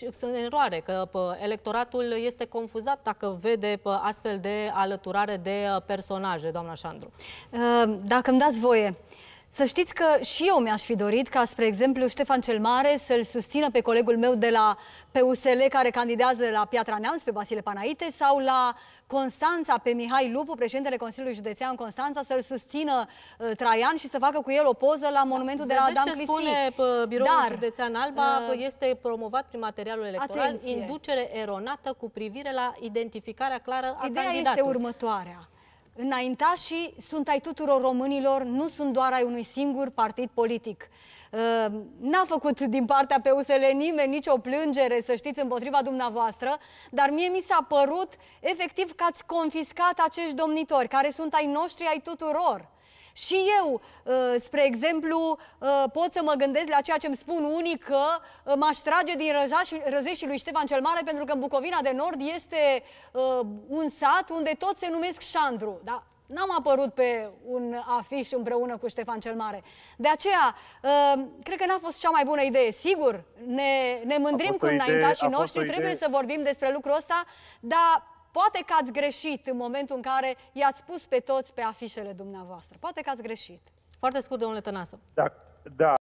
sunt în eroare, că electoratul este confuzat dacă vede astfel de alăturare de personaje, doamna Șandru. Ă, dacă îmi dați voie, să știți că și eu mi-aș fi dorit ca, spre exemplu, Ștefan cel Mare să-l susțină pe colegul meu de la PUSL care candidează la Piatra Neamț, pe Vasile Panaite, sau la Constanța, pe Mihai Lupu, președintele Consiliului Județean Constanța, să-l susțină uh, Traian și să facă cu el o poză la monumentul da, de la Adam Clisi. spune uh, biroul Dar, Județean Alba? Uh, păi este promovat prin materialul electoral atenție. inducere eronată cu privire la identificarea clară a Ideea candidatului. este următoarea. Înaintașii sunt ai tuturor românilor, nu sunt doar ai unui singur partid politic. Uh, n-a făcut din partea USL nimeni nicio plângere, să știți, împotriva dumneavoastră, dar mie mi s-a părut efectiv că ați confiscat acești domnitori, care sunt ai noștri, ai tuturor. Și eu, uh, spre exemplu, uh, pot să mă gândesc la ceea ce îmi spun unii că uh, m-aș trage din răzeșii lui Ștefan cel Mare pentru că în Bucovina de Nord este un sat unde toți se numesc Șandru. Da? N-am apărut pe un afiș împreună cu Ștefan cel Mare. De aceea, cred că n-a fost cea mai bună idee. Sigur, ne, ne mândrim cu înaintașii noștri, trebuie să vorbim despre lucrul ăsta, dar Poate că ați greșit în momentul în care i-ați pus pe toți pe afișele dumneavoastră. Poate că ați greșit. Foarte scurt, domnule Tănasă. Da, da.